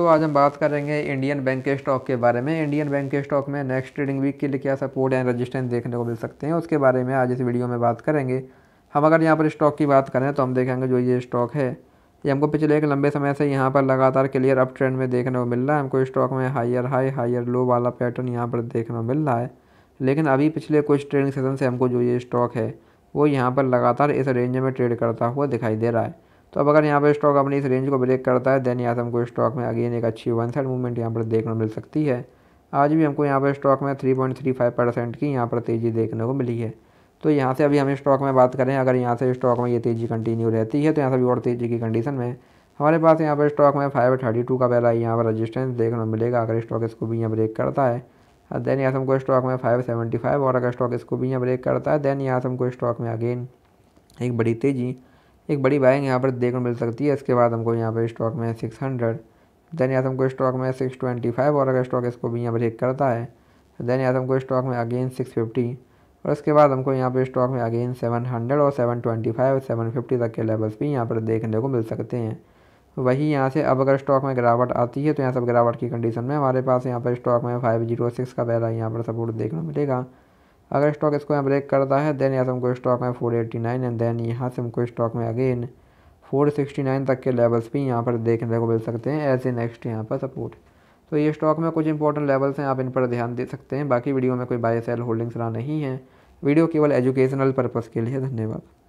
दोस्तों आज हम बात करेंगे इंडियन बैंक के स्टॉक के बारे में इंडियन बैंक के स्टॉक में नेक्स्ट ट्रेडिंग वीक के लिए क्या सपोर्ट एंड रजिस्टेंस देखने को मिल सकते हैं उसके बारे में आज इस वीडियो में बात करेंगे हम अगर यहाँ पर स्टॉक की बात करें तो हम देखेंगे जो ये स्टॉक है ये हमको पिछले एक लंबे समय से यहाँ पर लगातार क्लियर अप ट्रेंड में देखने को मिल रहा है हमको स्टॉक में हायर हाई हायर लो वाला पैटर्न यहाँ पर देखने को मिल रहा है लेकिन अभी पिछले कुछ ट्रेडिंग सेशन से हमको जो ये स्टॉक है वो यहाँ पर लगातार इस रेंज में ट्रेड करता हुआ दिखाई दे रहा है तो अब अगर यहाँ पर स्टॉक अपनी इस रेंज को ब्रेक करता है देन यहाँ से हमको स्टॉक में अगेन एक अच्छी वन साइड मूवमेंट यहाँ पर देखने मिल सकती है आज भी हमको यहाँ पर स्टॉक में three three point five percent की यहाँ पर तेज़ी देखने को मिली है तो यहाँ से अभी हम स्टॉक में बात करें अगर यहाँ से स्टॉक में ये तेज़ी कंटिन्यू रहती है तो यहाँ से भी और तेज़ी की कंडीशन में हमारे पास यहाँ पर स्टॉक में फाइव थर्टी टू का पहला यहाँ पर रजिस्टेंस देखने को मिलेगा अगर स्टॉक इसको भी यहाँ ब्रेक करता है देन यहाँ से हमको स्टॉक में फाइव सेवेंटी फाइव और अगर स्टॉक इसको भी यहाँ ब्रेक करता है देन यहाँ से हमको स्टॉक में अगेन एक बड़ी तेज़ी एक बड़ी बाइंग यहाँ पर देखने मिल सकती है इसके बाद हमको यहाँ पर स्टॉक में सिक्स हंड्रेड देन यहाँ से हमको स्टॉक में सिक्स ट्वेंटी फाइव और अगर स्टॉक इसको भी यहाँ ब्रेक करता है देन यहाँ से हमको स्टॉक में अगेन सिक्स फिफ्टी और उसके बाद हमको यहाँ पर स्टॉक में अगेन सेवन हंड्रेड और seven twenty five seven fifty तक के लेवल्स भी यहाँ पर देखने को मिल सकते हैं वही यहाँ से अब अगर स्टॉक में गिरावट आती है तो यहाँ सब गिरावट की कंडीशन में हमारे पास यहाँ पर स्टॉक में फाइव जीरो सिक्स का पहला यहाँ पर सपोर्ट देखने मिलेगा अगर स्टॉक इसको यहाँ ब्रेक करता है देन यहाँ से हमको स्टॉक में four eighty nine and then यहाँ से हमको स्टॉक में अगेन फोर सिक्सटी नाइन तक के लेवल्स भी यहाँ पर देखने को मिल सकते हैं एज ए नेक्स्ट यहाँ पर सपोर्ट तो ये स्टॉक में कुछ इंपॉर्टेंट लेवल्स हैं आप इन पर ध्यान दे सकते हैं बाकी वीडियो में कोई बाय सेल होल्डिंग्स रहा नहीं है वीडियो केवल एजुकेशनल पर्पज़ के लिए धन्यवाद